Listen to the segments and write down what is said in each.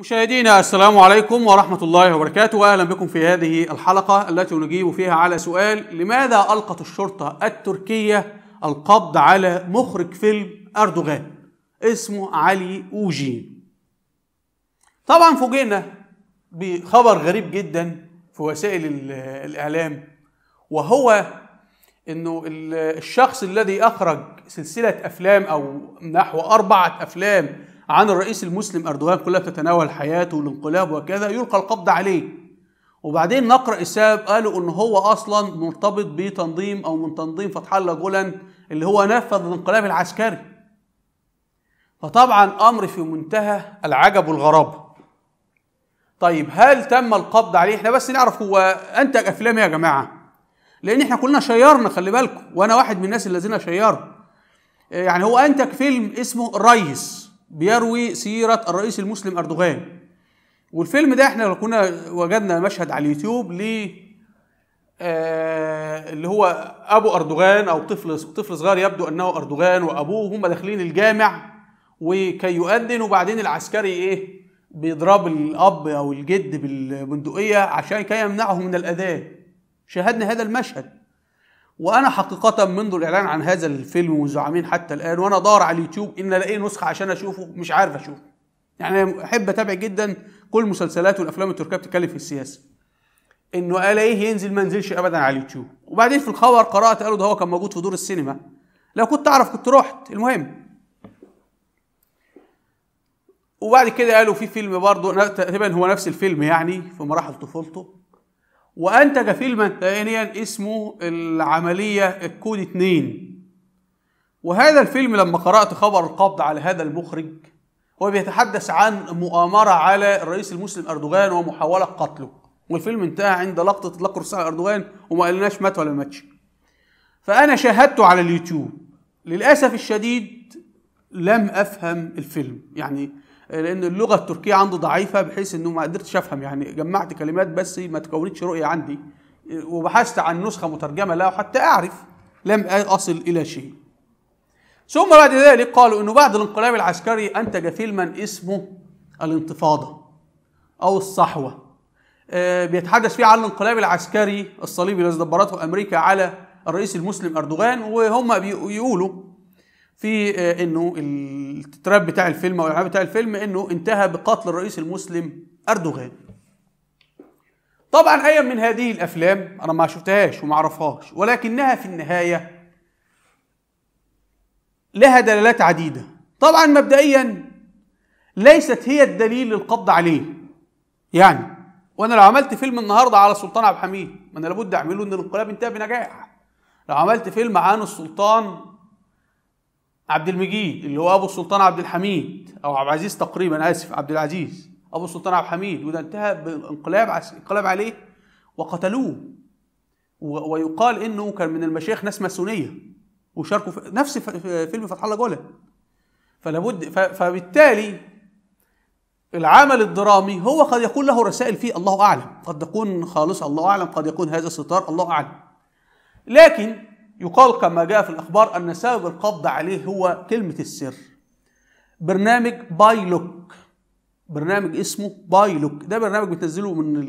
مشاهدينا السلام عليكم ورحمة الله وبركاته وأهلا بكم في هذه الحلقة التي نجيب فيها على سؤال لماذا ألقت الشرطة التركية القبض على مخرج فيلم أردوغان اسمه علي أوجين طبعا فوجئنا بخبر غريب جدا في وسائل الإعلام وهو انه الشخص الذي اخرج سلسله افلام او نحو اربعه افلام عن الرئيس المسلم أردوغان كلها بتتناول حياته والانقلاب وكذا يلقى القبض عليه وبعدين نقرأ السبب قالوا إن هو أصلا مرتبط بتنظيم أو من تنظيم فتح الله جولان اللي هو نفذ الانقلاب العسكري فطبعا أمر في منتهى العجب والغرابة طيب هل تم القبض عليه احنا بس نعرف هو انتج افلام إيه يا جماعه لان احنا كلنا شيرنا خلي بالكم وانا واحد من الناس الذين شيروا يعني هو انتج فيلم اسمه الريس بيروي سيرة الرئيس المسلم أردوغان والفيلم ده احنا كنا وجدنا مشهد على اليوتيوب ل آه، اللي هو ابو اردوغان او طفل طفل صغير يبدو انه اردوغان وابوه هم داخلين الجامع وكي يؤذن وبعدين العسكري ايه بيضرب الاب او الجد بالبندقيه عشان كي يمنعه من الاذان شاهدنا هذا المشهد وانا حقيقه منذ الاعلان عن هذا الفيلم والزعامين حتى الان وانا دار على اليوتيوب ان الاقي نسخه عشان اشوفه مش عارف اشوفه يعني احب اتابع جدا كل المسلسلات والافلام التركيه بتتكلم في السياسه انه الاقيه ينزل ما نزلش ابدا على اليوتيوب وبعدين في الخبر قرات قالوا ده هو كان موجود في دور السينما لو كنت اعرف كنت رحت المهم وبعد كده قالوا في فيلم برضه تقريبا هو نفس الفيلم يعني في مراحل طفولته وأنتج فيلما ثانيا اسمه العملية الكود 2 وهذا الفيلم لما قرأت خبر القبض على هذا المخرج هو بيتحدث عن مؤامرة على الرئيس المسلم أردوغان ومحاولة قتله والفيلم انتهى عند لقطة إطلاق الرسالة أردوغان وما قالناش مات ولا ماتش فأنا شاهدته على اليوتيوب للأسف الشديد لم أفهم الفيلم يعني لان اللغه التركيه عنده ضعيفه بحيث انه ما قدرتش افهم يعني جمعت كلمات بس ما تكونتش رؤيه عندي وبحثت عن نسخه مترجمه له حتى اعرف لم اصل الى شيء ثم بعد ذلك قالوا انه بعد الانقلاب العسكري انتج فيلما اسمه الانتفاضه او الصحوه آه، بيتحدث فيه عن الانقلاب العسكري الصليبي الذي دبرته امريكا على الرئيس المسلم اردوغان وهم بيقولوا في آه، انه التراب بتاع الفيلم او بتاع الفيلم انه انتهى بقتل الرئيس المسلم اردوغان طبعا اي من هذه الافلام انا ما شفتهاش وما اعرفهاش ولكنها في النهايه لها دلالات عديده طبعا مبدئيا ليست هي الدليل للقبض عليه يعني وانا لو عملت فيلم النهارده على السلطان عبد الحميد ما انا لابد اعمله ان الانقلاب انتهى بنجاح لو عملت فيلم عن السلطان عبد المجيد اللي هو ابو السلطان عبد الحميد او عبد العزيز تقريبا اسف عبد العزيز ابو السلطان عبد الحميد وده انتهى بانقلاب انقلاب عليه وقتلوه ويقال انه كان من المشايخ ناس ماسونيه وشاركوا في نفس فيلم فتح الله جوله فلابد فبالتالي العمل الدرامي هو قد يكون له رسائل فيه الله اعلم قد تكون خالصه الله اعلم قد يكون هذا ستار الله اعلم لكن يقال كما جاء في الأخبار أن سبب القبض عليه هو كلمة السر برنامج باي لوك برنامج اسمه باي لوك ده برنامج بتنزله من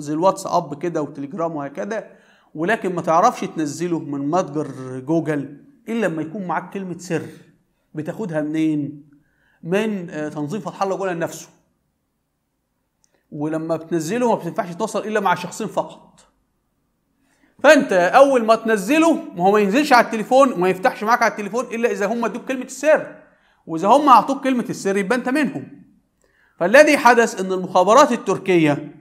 زي الواتس اب كده وتليجرام وهكذا ولكن ما تعرفش تنزله من متجر جوجل الا لما يكون معاك كلمه سر بتاخدها منين من آه، تنظيم فتح الله جوجل نفسه ولما بتنزله ما بتنفعش توصل الا مع شخصين فقط فانت اول ما تنزله ما هو ما ينزلش على التليفون وما يفتحش معاك على التليفون الا اذا هم ادوك كلمه السر واذا هم اعطوك كلمه السر يبقى انت منهم فالذي حدث ان المخابرات التركيه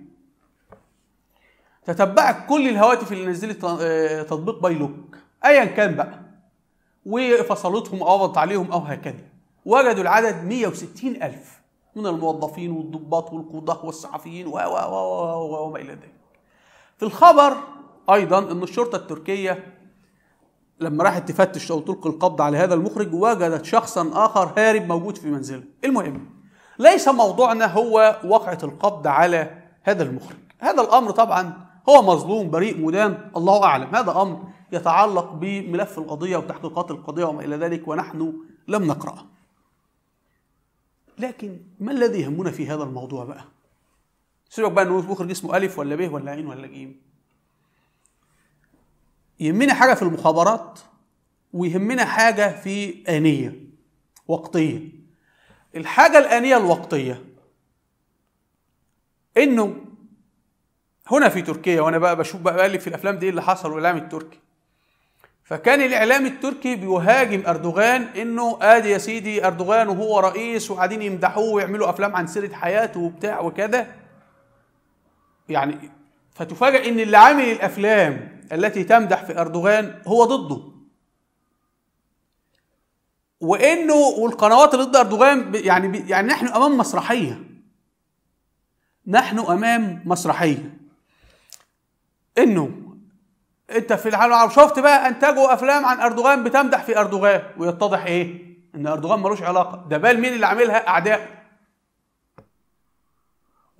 تتبعت كل الهواتف اللي نزلت آه، تطبيق بايلوك ايا كان بقى وفصلتهم او قبضت عليهم او هكذا وجدوا العدد 160 ألف من الموظفين والضباط والقضاة والصحفيين و و و و وما إلى ذلك. في الخبر ايضا ان الشرطه التركيه لما راحت تفتش او تلقي القبض على هذا المخرج وجدت شخصا اخر هارب موجود في منزله المهم ليس موضوعنا هو وقعه القبض على هذا المخرج هذا الامر طبعا هو مظلوم بريء مدان الله اعلم هذا امر يتعلق بملف القضيه وتحقيقات القضيه وما الى ذلك ونحن لم نقراه لكن ما الذي يهمنا في هذا الموضوع بقى سيبك بقى ان المخرج اسمه الف ولا ب ولا عين ولا جيم يهمنا حاجة في المخابرات ويهمنا حاجة في آنية وقتية الحاجة الآنية الوقتية إنه هنا في تركيا وأنا بقى بشوف بقى بقلب في الأفلام دي إيه اللي حصل والإعلام التركي فكان الإعلام التركي بيهاجم أردوغان إنه آدي يا سيدي أردوغان وهو رئيس وقاعدين يمدحوه ويعملوا أفلام عن سيرة حياته وبتاع وكذا يعني فتفاجئ ان اللي عامل الافلام التي تمدح في اردوغان هو ضده وانه والقنوات اللي ضد اردوغان يعني يعني نحن امام مسرحيه نحن امام مسرحيه انه انت في العالم العربي شفت بقى انتجوا افلام عن اردوغان بتمدح في اردوغان ويتضح ايه ان اردوغان ملوش علاقه ده بال مين اللي عاملها اعداء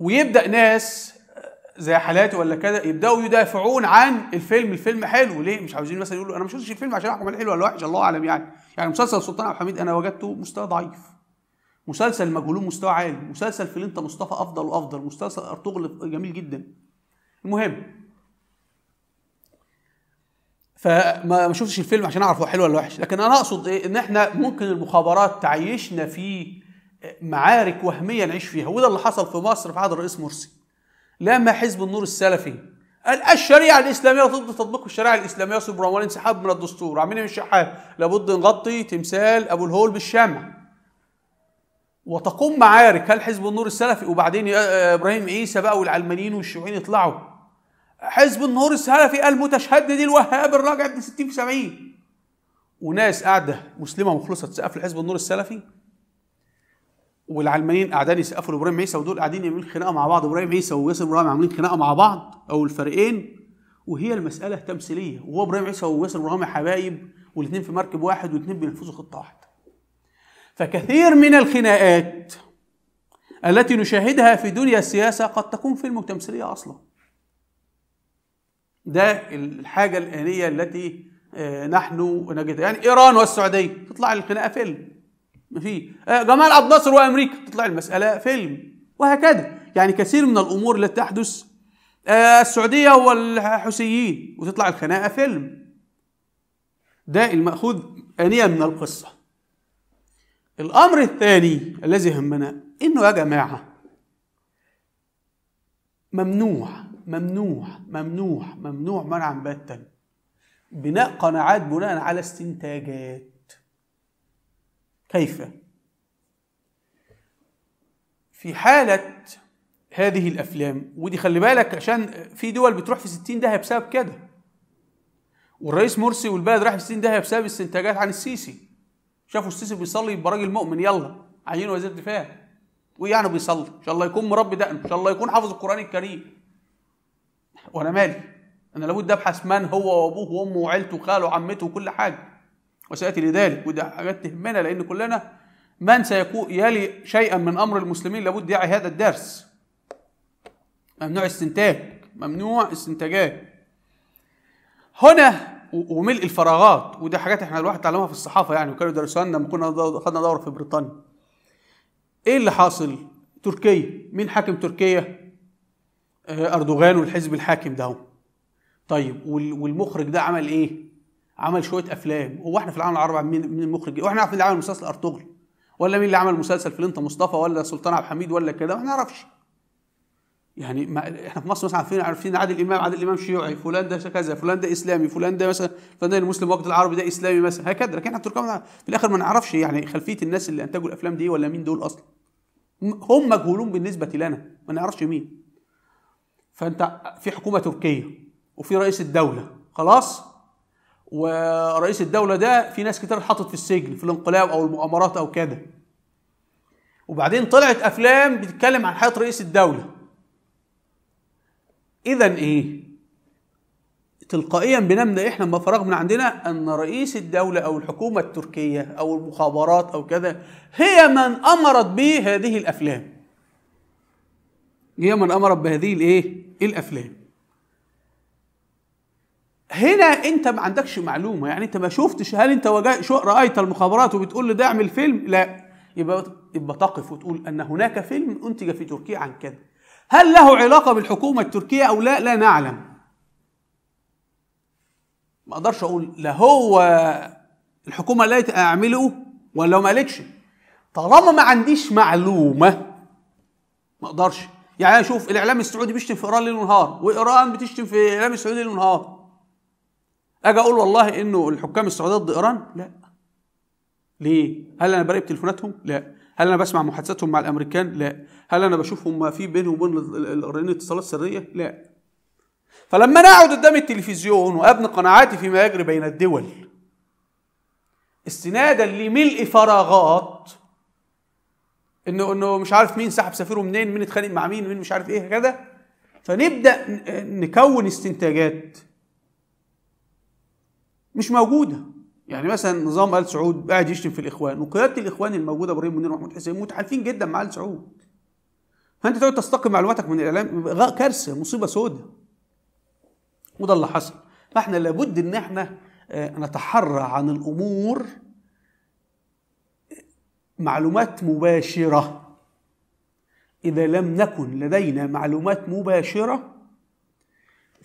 ويبدا ناس زي حالاتي ولا كده يبداوا يدافعون عن الفيلم الفيلم حلو ليه مش عاوزين مثلا يقولوا انا ما شفتش الفيلم عشان احكم عليه حلو ولا وحش الله اعلم يعني يعني مسلسل سلطان عبد الحميد انا وجدته مستوى ضعيف مسلسل المجهولون مستوى عالي مسلسل انت مصطفى افضل وافضل مسلسل ارطغرل جميل جدا المهم فما شفتش الفيلم عشان اعرف هو حلو ولا وحش لكن انا اقصد ايه ان احنا ممكن المخابرات تعيشنا في معارك وهميه نعيش فيها وده اللي حصل في مصر في عهد الرئيس مرسي لما حزب النور السلفي قال الشريعه الاسلاميه ضد تطبيق الشريعه الاسلاميه صبرا انسحاب من الدستور عاملين من الشحات لابد نغطي تمثال ابو الهول بالشام وتقوم معارك هل حزب النور السلفي وبعدين آه، ابراهيم عيسى بقى والعلمانيين والشيوعيين يطلعوا حزب النور السلفي المتشدد الوهاب الراجع ابن 60 في 70 وناس قاعده مسلمه مخلصه تسقف لحزب النور السلفي والعلمانيين قاعدين يسقفوا لابراهيم عيسى ودول قاعدين يعملوا خناقه مع بعض ابراهيم عيسى وياسر ابراهيم عاملين خناقه مع بعض او الفريقين وهي المساله تمثيليه وهو ابراهيم عيسى وياسر ابراهيم حبايب والاثنين في مركب واحد والاثنين بينفذوا خطه واحده. فكثير من الخناقات التي نشاهدها في دنيا السياسه قد تكون فيلم تمثيليه اصلا. ده الحاجه الانيه التي آه، نحن نجدها يعني ايران والسعوديه تطلع الخناقه فيلم في آه، جمال عبد الناصر وامريكا تطلع المساله فيلم وهكذا يعني كثير من الامور التي تحدث آه، السعوديه والحوثيين وتطلع الخناقه فيلم ده المأخوذ آنية من القصة الأمر الثاني الذي همنا إنه يا جماعة ممنوع ممنوع ممنوع ممنوع منعا باتا بناء قناعات بناء على استنتاجات كيف في حالة هذه الأفلام ودي خلي بالك عشان في دول بتروح في 60 داهية بسبب كده والرئيس مرسي والبلد راح في 60 داهية بسبب استنتاجات عن السيسي شافوا السيسي بيصلي يبقى راجل مؤمن يلا عايزين وزير دفاع ويعني بيصلي ان شاء الله يكون مربي دقنه ان شاء الله يكون حافظ القرآن الكريم وانا مالي انا لابد ابحث من هو وابوه وامه وعيلته وخاله وعمته وكل حاجه وسياتي لذلك ودي حاجات تهمنا لان كلنا من سيكون يلي شيئا من امر المسلمين لابد يعي هذا الدرس ممنوع استنتاج ممنوع استنتاجات هنا وملء الفراغات ودي حاجات احنا الواحد تعلمها في الصحافه يعني وكانوا يدرسوها لنا لما كنا خدنا دوره في بريطانيا ايه اللي حاصل تركيا مين حاكم تركيا آه، اردوغان والحزب الحاكم ده طيب والمخرج ده عمل ايه عمل شويه افلام هو احنا في العالم العربي مين مين المخرج إيه؟ واحنا عارفين اللي عمل مسلسل ارطغرل ولا مين اللي عمل مسلسل فلنت مصطفى ولا سلطان عبد الحميد ولا كده ما نعرفش يعني ما احنا في مصر مثلا عارفين عارفين عادل امام عادل امام شيوعي فلان ده كذا فلان ده اسلامي فلان ده مثلا فلان ده المسلم وقت العربي ده اسلامي مثلا هكذا لكن احنا تركيا في الاخر ما نعرفش يعني خلفيه الناس اللي انتجوا الافلام دي ولا مين دول اصلا هم مجهولون بالنسبه لنا ما نعرفش مين فانت في حكومه تركيه وفي رئيس الدوله خلاص ورئيس الدولة ده في ناس كتير اتحطت في السجن في الانقلاب أو المؤامرات أو كده وبعدين طلعت أفلام بتتكلم عن حياة رئيس الدولة إذا إيه؟ تلقائيا بنمنا إحنا ما فراغ من عندنا أن رئيس الدولة أو الحكومة التركية أو المخابرات أو كذا هي من أمرت بهذه الأفلام هي من أمرت بهذه الإيه؟ الأفلام هنا انت ما عندكش معلومه يعني انت ما شفتش هل انت رايت المخابرات وبتقول لي ده اعمل فيلم لا يبقى يبقى تقف وتقول ان هناك فيلم انتج في تركيا عن كذا هل له علاقه بالحكومه التركيه او لا لا نعلم ما اقدرش اقول لا هو الحكومه قالت اعمله ولا ما قالتش طالما ما عنديش معلومه ما اقدرش يعني اشوف الاعلام السعودي بيشتم في ايران ليل ونهار وايران بتشتم في الاعلام السعودي ليل ونهار اجي اقول والله انه الحكام السعوديه ضد ايران لا ليه هل انا براقب تليفوناتهم لا هل انا بسمع محادثاتهم مع الامريكان لا هل انا بشوف هم في بينهم وبين الايرانيين اتصالات سريه لا فلما انا اقعد قدام التلفزيون وابني قناعاتي فيما يجري بين الدول استنادا لملء فراغات انه انه مش عارف مين سحب سفيره منين مين اتخانق مع مين مين مش عارف ايه كده فنبدا نكون استنتاجات مش موجوده يعني مثلا نظام ال سعود قاعد يشتم في الاخوان وقياده الاخوان الموجوده ابراهيم منير ومحمود حسين متحالفين جدا مع ال سعود فانت تقعد تستقي معلوماتك من الاعلام كارثه مصيبه سوداء وده اللي حصل فاحنا لابد ان احنا آه، نتحرى عن الامور معلومات مباشره اذا لم نكن لدينا معلومات مباشره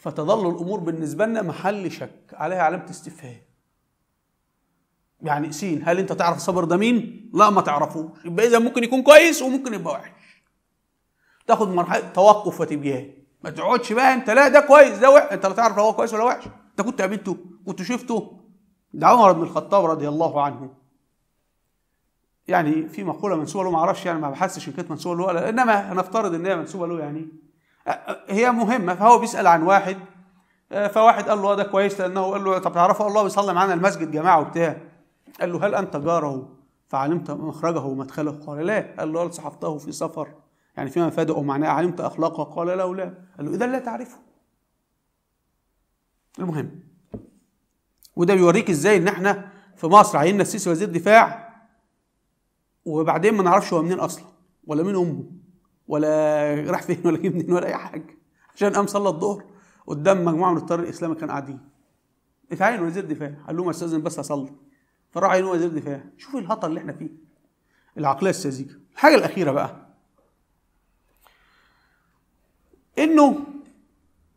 فتظل الامور بالنسبه لنا محل شك عليها علامه استفهام يعني سين هل انت تعرف صبر ده مين لا ما تعرفوش يبقى اذا ممكن يكون كويس وممكن يبقى وحش تاخد مرحله توقف وتبيان ما تقعدش بقى انت لا ده كويس ده وحش انت لا تعرف هو كويس ولا وحش انت كنت قابلته كنت شفته ده عمر بن الخطاب رضي الله عنه يعني في مقوله منسوبه له ما اعرفش يعني ما بحسش ان كانت منسوبه له ولا انما هنفترض ان هي منسوبه له يعني هي مهمه فهو بيسال عن واحد آه، فواحد قال له ده كويس لانه قال له طب تعرفوا الله بيصلي معانا المسجد جماعه وبتاع قال له هل انت جاره فعلمت مخرجه ومدخله قال لا قال له هل صحفته في سفر يعني فيما مفادئه ومعناه علمت اخلاقه قال لا لا قال له اذا لا تعرفه المهم وده بيوريك ازاي ان احنا في مصر عيننا السيسي وزير دفاع وبعدين ما نعرفش هو منين اصلا ولا مين امه ولا راح فين ولا جه منين ولا اي حاجه عشان قام صلى الظهر قدام مجموعه من الطيار الاسلامي كانوا قاعدين اتعين وزير دفاع قال لهم استاذن بس اصلي فراح عينه وزير دفاع شوف الهطل اللي احنا فيه العقليه الساذجه الحاجه الاخيره بقى انه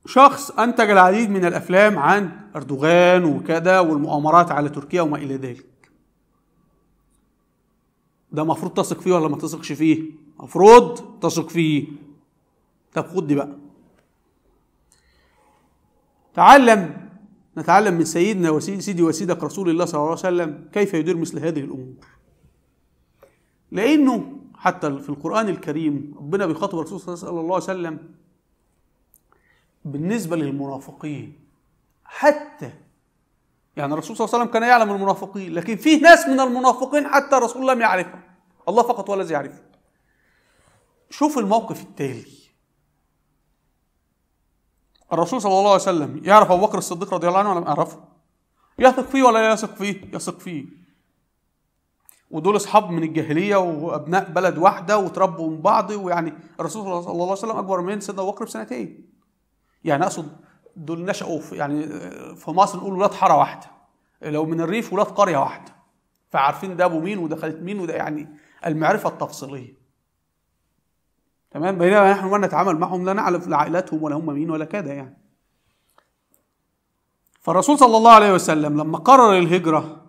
شخص انتج العديد من الافلام عن اردوغان وكذا والمؤامرات على تركيا وما الى ذلك ده المفروض تثق فيه ولا ما تثقش فيه المفروض تثق فيه طب خد دي بقى تعلم نتعلم من سيدنا وسيدي وسيدك رسول الله صلى الله عليه وسلم كيف يدير مثل هذه الامور لانه حتى في القران الكريم ربنا بيخاطب الرسول صلى الله عليه وسلم بالنسبه للمنافقين حتى يعني الرسول صلى الله عليه وسلم كان يعلم المنافقين لكن في ناس من المنافقين حتى الرسول لم يعرفهم الله فقط هو الذي يعرفه شوف الموقف التالي الرسول صلى الله عليه وسلم يعرف ابو بكر الصديق رضي الله عنه ولا يعرفه يثق فيه ولا يثق فيه يثق فيه ودول اصحاب من الجاهليه وابناء بلد واحده وتربوا من بعض ويعني الرسول صلى الله عليه وسلم اكبر من سيدنا ابو بكر بسنتين يعني اقصد دول نشأوا في يعني في مصر نقول ولاد حارة واحدة لو من الريف ولاد قرية واحدة فعارفين ده أبو مين ودخلت مين وده يعني المعرفة التفصيلية تمام بينما نحن ما نتعامل معهم لا نعرف لا عائلاتهم ولا هم مين ولا كده يعني فالرسول صلى الله عليه وسلم لما قرر الهجرة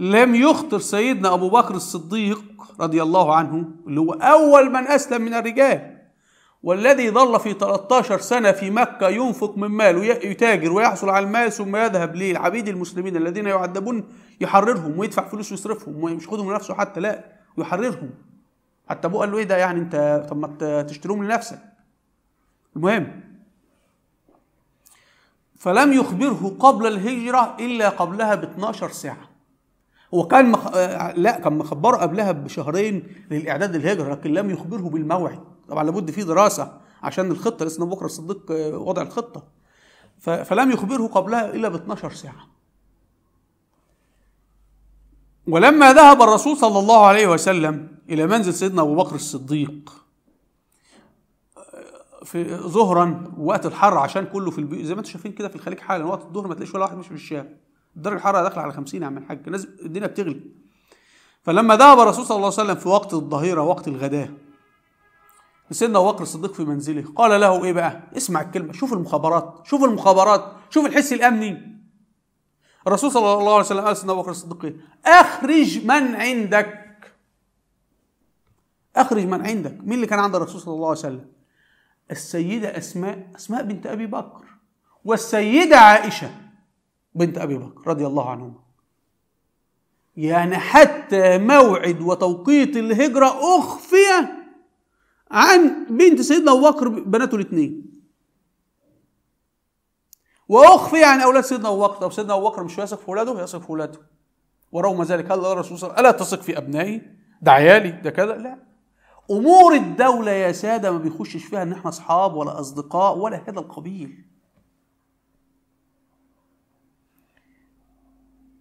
لم يخطر سيدنا أبو بكر الصديق رضي الله عنه اللي هو أول من أسلم من الرجال والذي ظل في 13 سنة في مكة ينفق من ماله يتاجر ويحصل على المال ثم يذهب للعبيد المسلمين الذين يعذبون يحررهم ويدفع فلوس ويصرفهم ومش خدهم لنفسه حتى لا ويحررهم حتى ابوه قال له ايه ده يعني انت طب ما تشتريهم لنفسك المهم فلم يخبره قبل الهجرة إلا قبلها ب 12 ساعة هو كان مخ... آه، لا كان مخبره قبلها بشهرين للإعداد للهجرة لكن لم يخبره بالموعد طبعا لابد في دراسه عشان الخطه لسه بكره الصديق آه، وضع الخطه فلم يخبره قبلها الا ب 12 ساعه ولما ذهب الرسول صلى الله عليه وسلم الى منزل سيدنا ابو بكر الصديق آه، في ظهرا وقت الحر عشان كله في البيوت زي ما انتم شايفين كده في الخليج حالا وقت الظهر ما تلاقيش ولا واحد مش في الشام الدرجه الحراره داخله على 50 يا عم الحاج الناس الدنيا بتغلي فلما ذهب الرسول صلى الله عليه وسلم في وقت الظهيره وقت الغداء سيدنا ابو بكر الصديق في منزله قال له ايه بقى اسمع الكلمه شوف المخابرات شوف المخابرات شوف الحس الامني الرسول صلى الله عليه وسلم قال سيدنا ابو بكر الصديق إيه؟ اخرج من عندك اخرج من عندك مين اللي كان عند الرسول صلى الله عليه وسلم السيده اسماء اسماء بنت ابي بكر والسيده عائشه بنت ابي بكر رضي الله عنهما يعني حتى موعد وتوقيت الهجره اخفي عن بنت سيدنا ابو بكر بناته الاثنين واخفي عن اولاد سيدنا ابو بكر طب سيدنا ابو بكر مش واثق في اولاده يثق في اولاده ورغم ذلك قال الرسول صلى الله عليه وسلم الا تثق في ابنائي ده عيالي ده كذا لا امور الدوله يا ساده ما بيخشش فيها ان احنا اصحاب ولا اصدقاء ولا هذا القبيل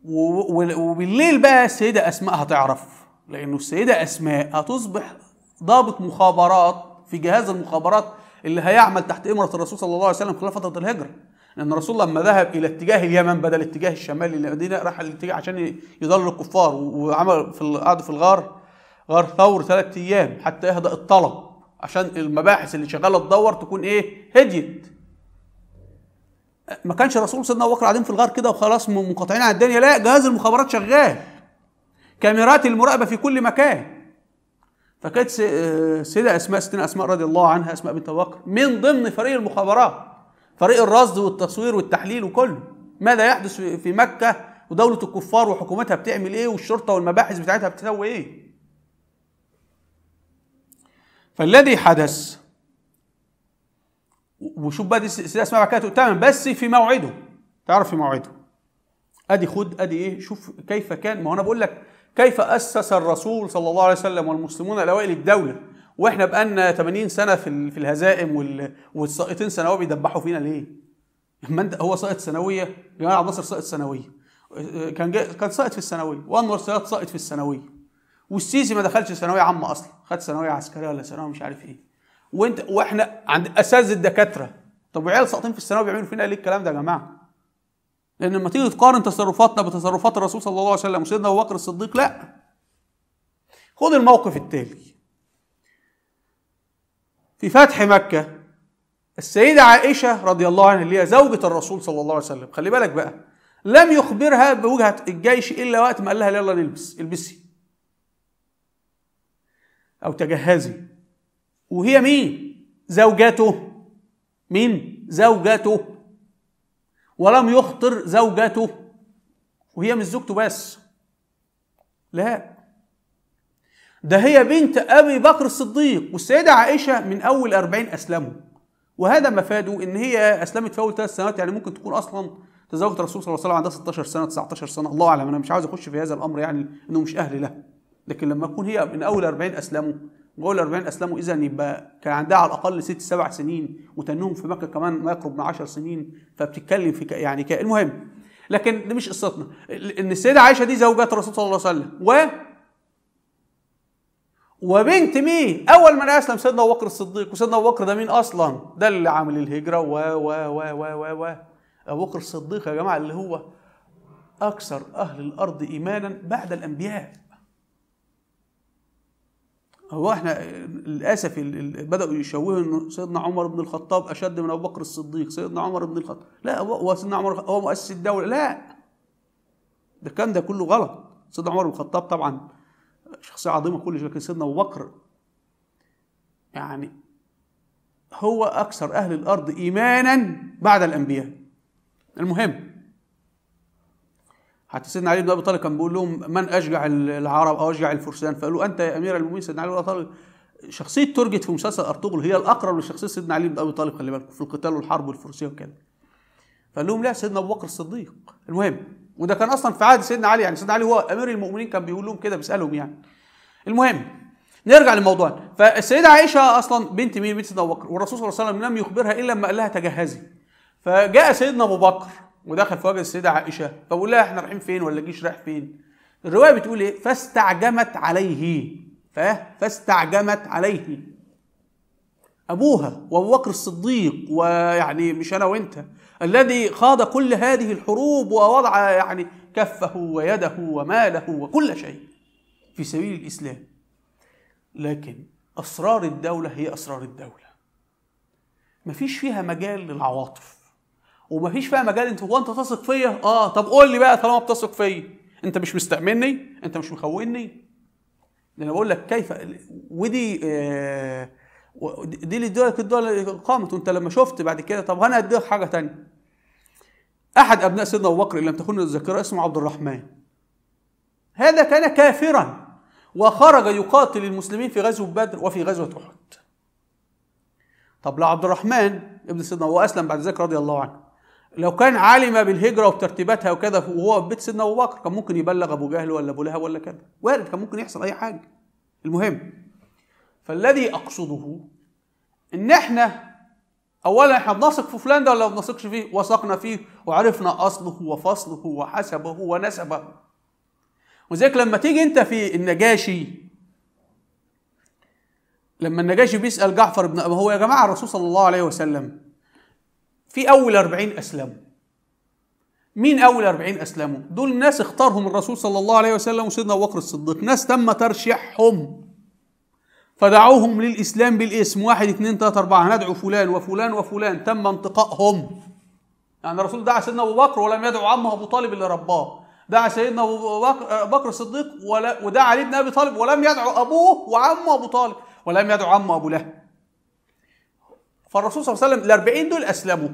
وبالليل بقى السيده اسماء هتعرف لانه السيده اسماء هتصبح ضابط مخابرات في جهاز المخابرات اللي هيعمل تحت امره الرسول صلى الله عليه وسلم خلال فتره الهجره لان الرسول لما ذهب الى اتجاه اليمن بدل اتجاه الشمال للمدينه راح الاتجاه عشان يضل الكفار وعمل في قعدوا في الغار غار ثور ثلاث ايام حتى يهدا الطلب عشان المباحث اللي شغاله تدور تكون ايه هديت ما كانش الرسول سيدنا ابو بكر قاعدين في الغار كده وخلاص منقطعين عن الدنيا لا جهاز المخابرات شغال كاميرات المراقبه في كل مكان فكانت آه، سيدة أسماء ستنا أسماء رضي الله عنها أسماء بنت بكر من ضمن فريق المخابرات فريق الرصد والتصوير والتحليل وكله ماذا يحدث في مكة ودولة الكفار وحكومتها بتعمل إيه والشرطة والمباحث بتاعتها بتسوي إيه فالذي حدث وشوف بقى دي سيدة أسماء بعد كده تؤتمن بس في موعده تعرف في موعده ادي خد ادي ايه شوف كيف كان ما هو انا بقول لك كيف أسس الرسول صلى الله عليه وسلم والمسلمون الأوائل الدولة وإحنا بقالنا 80 سنة في في الهزائم والساقطين ثانوية بيدبحوا فينا ليه؟ ما أنت هو ساقط ثانوية جمال عبد الناصر ساقط ثانوية كان جاي كان ساقط في الثانوية وأنور السادات ساقط في الثانوية والسيسي ما دخلش ثانوية عامة أصلا خد ثانوية عسكرية ولا ثانوية مش عارف إيه وأنت وإحنا عند أساتذة الدكاترة طب وعيال ساقطين في الثانوية بيعملوا فينا ليه الكلام ده يا جماعة؟ لان لما تيجي تقارن تصرفاتنا بتصرفات الرسول صلى الله عليه وسلم وسيدنا ابو بكر الصديق لا خذ الموقف التالي في فتح مكه السيده عائشه رضي الله عنها اللي هي زوجه الرسول صلى الله عليه وسلم خلي بالك بقى لم يخبرها بوجهه الجيش الا وقت ما قال لها يلا نلبس البسي او تجهزي وهي مين زوجته مين زوجته ولم يخطر زوجته وهي مش زوجته بس لا ده هي بنت أبي بكر الصديق والسيدة عائشة من أول أربعين أسلموا وهذا مفاده إن هي أسلمت في أول ثلاث سنوات يعني ممكن تكون أصلا تزوجت الرسول صلى الله عليه وسلم عندها 16 سنة 19 سنة الله أعلم أنا مش عاوز أخش في هذا الأمر يعني إنه مش أهل له لكن لما تكون هي من أول 40 أسلموا جوه 40 اسلموا اذا يبقى كان عندها على الاقل ست سبع سنين وتنهم في مكه كمان ما يقرب من 10 سنين فبتتكلم في يعني المهم لكن دي مش قصتنا ان السيده عائشه دي زوجة الرسول صلى الله عليه وسلم و وبنت مين؟ اول من اسلم سيدنا ابو بكر الصديق وسيدنا ابو بكر ده مين اصلا؟ ده اللي عامل الهجره و و و و و ابو بكر الصديق يا جماعه اللي هو اكثر اهل الارض ايمانا بعد الانبياء هو احنا للاسف بداوا يشوهوا ان سيدنا عمر بن الخطاب اشد من ابو بكر الصديق سيدنا عمر بن الخطاب لا هو سيدنا عمر هو مؤسس الدوله لا ده الكلام ده كله غلط سيدنا عمر بن الخطاب طبعا شخصيه عظيمه كل شيء لكن سيدنا ابو بكر يعني هو اكثر اهل الارض ايمانا بعد الانبياء المهم حتى سيدنا علي بن ابي طالب كان بيقول لهم من اشجع العرب او اشجع الفرسان فقالوا انت يا امير المؤمنين سيدنا علي بن ابي طالب شخصيه ترجت في مسلسل ارطغرل هي الاقرب لشخصيه سيدنا علي بن ابي طالب خلي بالكم في القتال والحرب والفروسيه وكده فقال لهم لا سيدنا ابو بكر الصديق المهم وده كان اصلا في عهد سيدنا علي يعني سيدنا علي هو امير المؤمنين كان بيقول لهم كده بيسالهم يعني المهم نرجع للموضوع فالسيده عائشه اصلا بنت مين بنت سيدنا ابو بكر والرسول صلى الله عليه وسلم لم يخبرها الا لما قال لها تجهزي فجاء سيدنا ابو بكر ودخل وجه السيده عائشه فبقول لها احنا رايحين فين ولا الجيش رايح فين الروايه بتقول ايه فاستعجمت عليه فاستعجمت عليه ابوها وابو بكر الصديق ويعني مش انا وانت الذي خاض كل هذه الحروب ووضع يعني كفه ويده وماله وكل شيء في سبيل الاسلام لكن اسرار الدوله هي اسرار الدوله مفيش فيها مجال للعواطف ومفيش فيها مجال انت هو انت تثق فيا اه طب قول لي بقى طالما بتثق فيا انت مش مستأمني انت مش مخوني انا بقول لك كيف ودي آه دي اللي ادوها الدول قامت وانت لما شفت بعد كده طب انا اديك حاجه تانية احد ابناء سيدنا ابو بكر لم تكن الذاكره اسمه عبد الرحمن هذا كان كافرا وخرج يقاتل المسلمين في غزوه بدر وفي غزوه احد طب لعبد الرحمن ابن سيدنا هو اسلم بعد ذلك رضي الله عنه لو كان عالم بالهجره وبترتيباتها وكذا وهو في بيت سيدنا ابو بكر كان ممكن يبلغ ابو جهل ولا ابو لهب ولا كذا وارد كان ممكن يحصل اي حاجه المهم فالذي اقصده ان احنا اولا احنا بنثق في فلان ده ولا ما بنثقش فيه وثقنا فيه وعرفنا اصله وفصله وحسبه ونسبه وزيك لما تيجي انت في النجاشي لما النجاشي بيسال جعفر بن هو يا جماعه الرسول صلى الله عليه وسلم في أول أربعين أسلموا مين أول أربعين أسلموا؟ دول ناس اختارهم الرسول صلى الله عليه وسلم وسيدنا أبو بكر الصديق ناس تم ترشيحهم فدعوهم للإسلام بالاسم واحد اثنين ثلاثة أربعة هندعو فلان وفلان وفلان تم انتقائهم يعني الرسول دعا سيدنا أبو بكر ولم يدعو عمه أبو طالب اللي رباه دعا سيدنا أبو بكر, بكر الصديق ودعا علي بن أبي طالب ولم يدعو أبوه وعمه أبو طالب ولم يدعو عمه أبو لهب فالرسول صلى الله عليه وسلم ال 40 دول اسلموا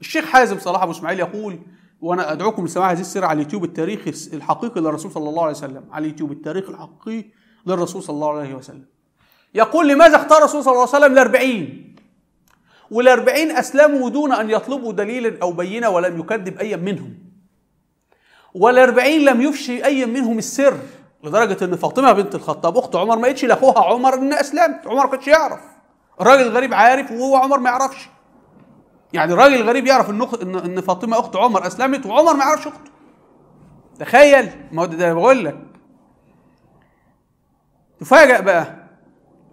الشيخ حازم صلاح ابو اسماعيل يقول وانا ادعوكم لسماع هذه السيره على اليوتيوب التاريخ الحقيقي للرسول صلى الله عليه وسلم على اليوتيوب التاريخ الحقيقي للرسول صلى الله عليه وسلم يقول لماذا اختار الرسول صلى الله عليه وسلم الأربعين والأربعين أسلموا دون أن يطلبوا دليلا أو بينة ولم يكذب أي منهم والأربعين لم يفشي أي منهم السر لدرجة أن فاطمة بنت الخطاب أخت عمر ما قالتش لأخوها عمر إن أسلمت عمر ما كانش يعرف الراجل الغريب عارف وهو عمر ما يعرفش يعني الراجل الغريب يعرف ان ان فاطمه اخت عمر اسلمت وعمر ما يعرفش اخته تخيل ما هو ده بقول لك تفاجئ بقى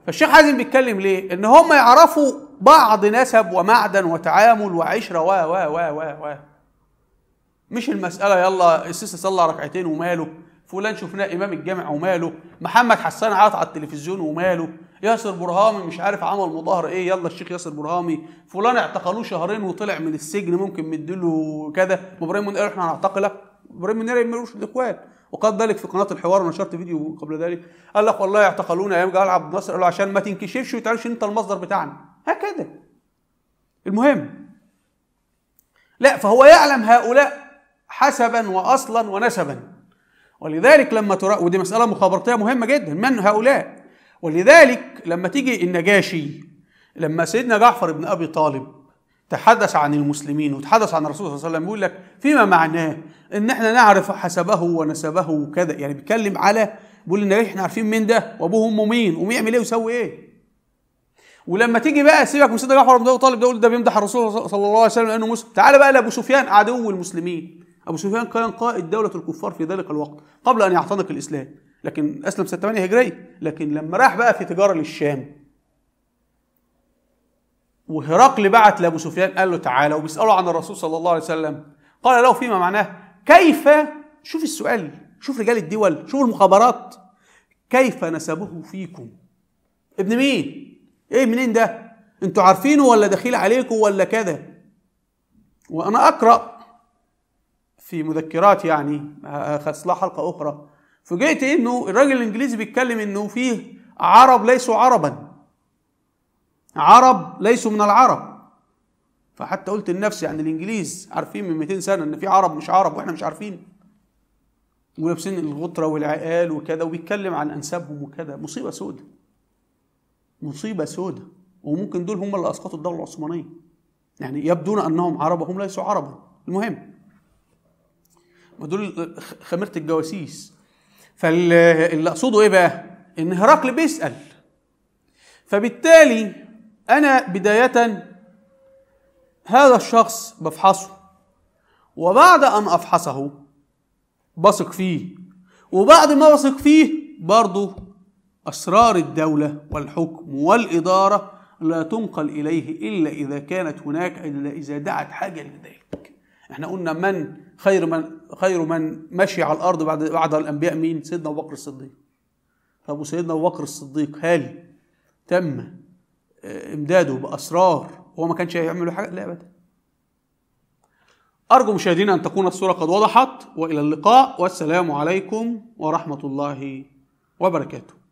فالشيخ حازم بيتكلم ليه؟ ان هم يعرفوا بعض نسب ومعدن وتعامل وعشره و و و و و مش المساله يلا السيسي صلى ركعتين وماله فلان شفناه امام الجامع وماله محمد حسان عاط على التلفزيون وماله ياسر برهامي مش عارف عمل مظاهره ايه يلا الشيخ ياسر برهامي فلان اعتقلوه شهرين وطلع من السجن ممكن مديله كذا ابراهيم منير احنا هنعتقلك ابراهيم منير ملوش الاخوان وقال ذلك في قناه الحوار ونشرت فيديو قبل ذلك قال لك والله اعتقلونا ايام جلال عبد الناصر قالوا عشان ما تنكشفش وتعرفش انت المصدر بتاعنا هكذا المهم لا فهو يعلم هؤلاء حسبا واصلا ونسبا ولذلك لما ترى ودي مسألة مخابراتية مهمة جدا من هؤلاء ولذلك لما تيجي النجاشي لما سيدنا جعفر بن أبي طالب تحدث عن المسلمين وتحدث عن الرسول صلى الله عليه وسلم بيقول لك فيما معناه ان احنا نعرف حسبه ونسبه وكذا يعني بيتكلم على بيقول ان احنا عارفين مين ده وابوه امه مين وبيعمل ايه ويسوي ايه ولما تيجي بقى سيبك من سيدنا جعفر بن ابي طالب ده يقول ده بيمدح الرسول صلى الله عليه وسلم لانه مسلم تعال بقى لابو سفيان عدو المسلمين أبو سفيان كان قائد دولة الكفار في ذلك الوقت قبل أن يعتنق الإسلام لكن أسلم سنة 8 هجرية لكن لما راح بقى في تجارة للشام وهرقل بعت لأبو سفيان قال له تعالى وبيسأله عن الرسول صلى الله عليه وسلم قال له فيما معناه كيف شوف السؤال شوف رجال الدول شوف المخابرات كيف نسبه فيكم ابن مين ايه منين ده انتوا عارفينه ولا دخيل عليكم ولا كذا وانا اقرأ في مذكرات يعني خصلها حلقه اخرى فوجئت انه الراجل الانجليزي بيتكلم انه فيه عرب ليسوا عربا عرب ليسوا من العرب فحتى قلت لنفسي يعني الانجليز عارفين من 200 سنه ان في عرب مش عرب واحنا مش عارفين ولابسين الغطره والعقال وكذا وبيتكلم عن انسابهم وكذا مصيبه سودة مصيبه سودة وممكن دول هم اللي اسقطوا الدوله العثمانيه يعني يبدون انهم عرب وهم ليسوا عربا المهم ما دول خميره الجواسيس فاللي اقصده ايه بقى ان هرقل بيسال فبالتالي انا بدايه هذا الشخص بفحصه وبعد ان افحصه بثق فيه وبعد ما بثق فيه برضه اسرار الدوله والحكم والاداره لا تنقل اليه الا اذا كانت هناك الا اذا دعت حاجه لذلك احنا قلنا من خير من خير من مشي على الارض بعد بعد الانبياء مين؟ سيدنا ابو بكر الصديق. طب وسيدنا ابو بكر الصديق هل تم آه، امداده باسرار هو ما كانش هيعمل حاجه؟ لا ابدا. ارجو مشاهدينا ان تكون الصوره قد وضحت والى اللقاء والسلام عليكم ورحمه الله وبركاته.